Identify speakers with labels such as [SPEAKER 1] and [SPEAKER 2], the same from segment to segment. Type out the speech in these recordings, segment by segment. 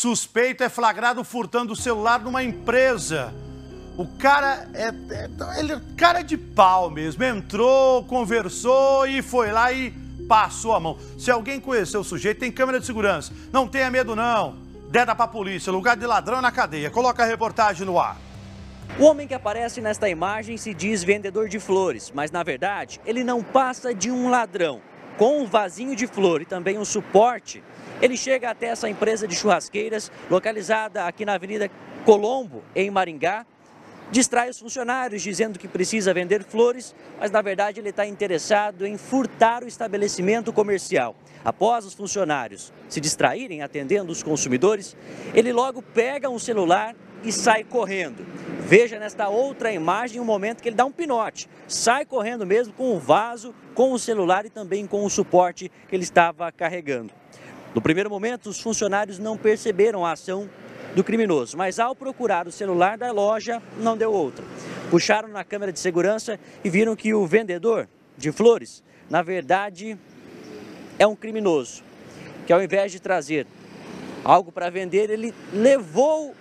[SPEAKER 1] Suspeito é flagrado furtando o celular numa empresa. O cara é, é, ele é cara de pau mesmo. Entrou, conversou e foi lá e passou a mão. Se alguém conhecer o sujeito, tem câmera de segurança. Não tenha medo, não. Deda pra polícia. Lugar de ladrão é na cadeia. Coloca a reportagem no ar. O homem que aparece
[SPEAKER 2] nesta imagem se diz vendedor de flores, mas na verdade ele não passa de um ladrão com um vasinho de flor e também um suporte, ele chega até essa empresa de churrasqueiras, localizada aqui na Avenida Colombo, em Maringá, distrai os funcionários dizendo que precisa vender flores, mas na verdade ele está interessado em furtar o estabelecimento comercial. Após os funcionários se distraírem atendendo os consumidores, ele logo pega um celular e sai correndo. Veja nesta outra imagem o um momento que ele dá um pinote, sai correndo mesmo com o vaso, com o celular e também com o suporte que ele estava carregando. No primeiro momento, os funcionários não perceberam a ação do criminoso, mas ao procurar o celular da loja, não deu outra. Puxaram na câmera de segurança e viram que o vendedor de flores, na verdade, é um criminoso, que ao invés de trazer algo para vender, ele levou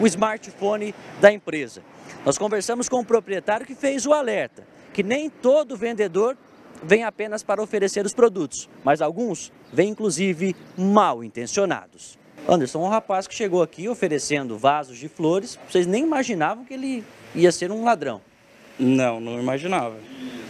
[SPEAKER 2] o smartphone da empresa. Nós conversamos com o proprietário que fez o alerta, que nem todo vendedor vem apenas para oferecer os produtos, mas alguns vêm inclusive mal intencionados. Anderson, um rapaz que chegou aqui oferecendo vasos de flores, vocês nem imaginavam que ele ia ser um
[SPEAKER 3] ladrão. Não, não imaginava.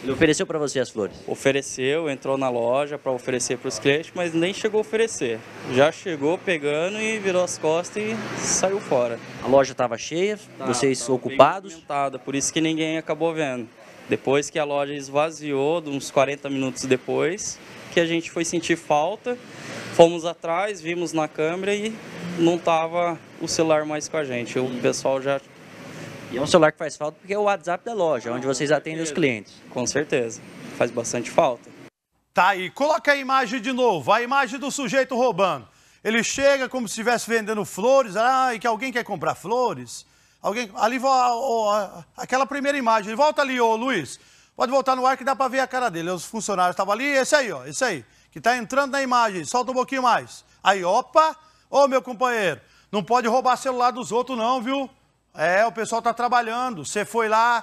[SPEAKER 3] Ele ofereceu para você as flores? Ofereceu, entrou na loja para oferecer para os clientes, mas nem chegou a oferecer. Já chegou pegando e virou as costas e saiu fora. A loja estava cheia, tá, vocês tava ocupados? Por isso que ninguém acabou vendo. Depois que a loja esvaziou, uns 40 minutos depois, que a gente foi sentir falta, fomos atrás, vimos na câmera e não tava o celular mais com a gente. O pessoal já e é um celular que faz falta porque é
[SPEAKER 1] o WhatsApp da loja, onde vocês atendem os clientes. Com certeza, faz bastante falta. Tá aí, coloca a imagem de novo, a imagem do sujeito roubando. Ele chega como se estivesse vendendo flores, ah, e que alguém quer comprar flores. Alguém, ali, ó, aquela primeira imagem, volta ali, ô Luiz, pode voltar no ar que dá para ver a cara dele. Os funcionários estavam ali, esse aí, ó, esse aí, que tá entrando na imagem, solta um pouquinho mais. Aí, opa, ô meu companheiro, não pode roubar celular dos outros não, viu? É, o pessoal está trabalhando. Você foi lá,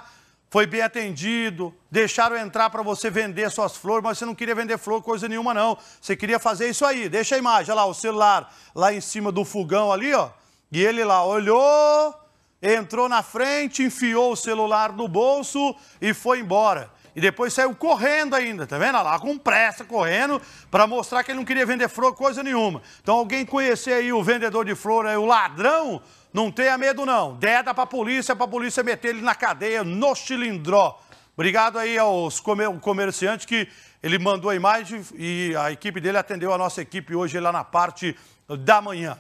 [SPEAKER 1] foi bem atendido, deixaram entrar para você vender suas flores, mas você não queria vender flor, coisa nenhuma, não. Você queria fazer isso aí. Deixa a imagem, olha lá, o celular lá em cima do fogão ali, ó. E ele lá olhou, entrou na frente, enfiou o celular no bolso e foi embora e depois saiu correndo ainda, tá vendo? Olha lá, com pressa, correndo, para mostrar que ele não queria vender flor, coisa nenhuma. Então, alguém conhecer aí o vendedor de flor, aí, o ladrão, não tenha medo não. Deda para a polícia, para a polícia meter ele na cadeia, no cilindró. Obrigado aí aos comer, comerciante que ele mandou a imagem e a equipe dele atendeu a nossa equipe hoje lá na parte da manhã.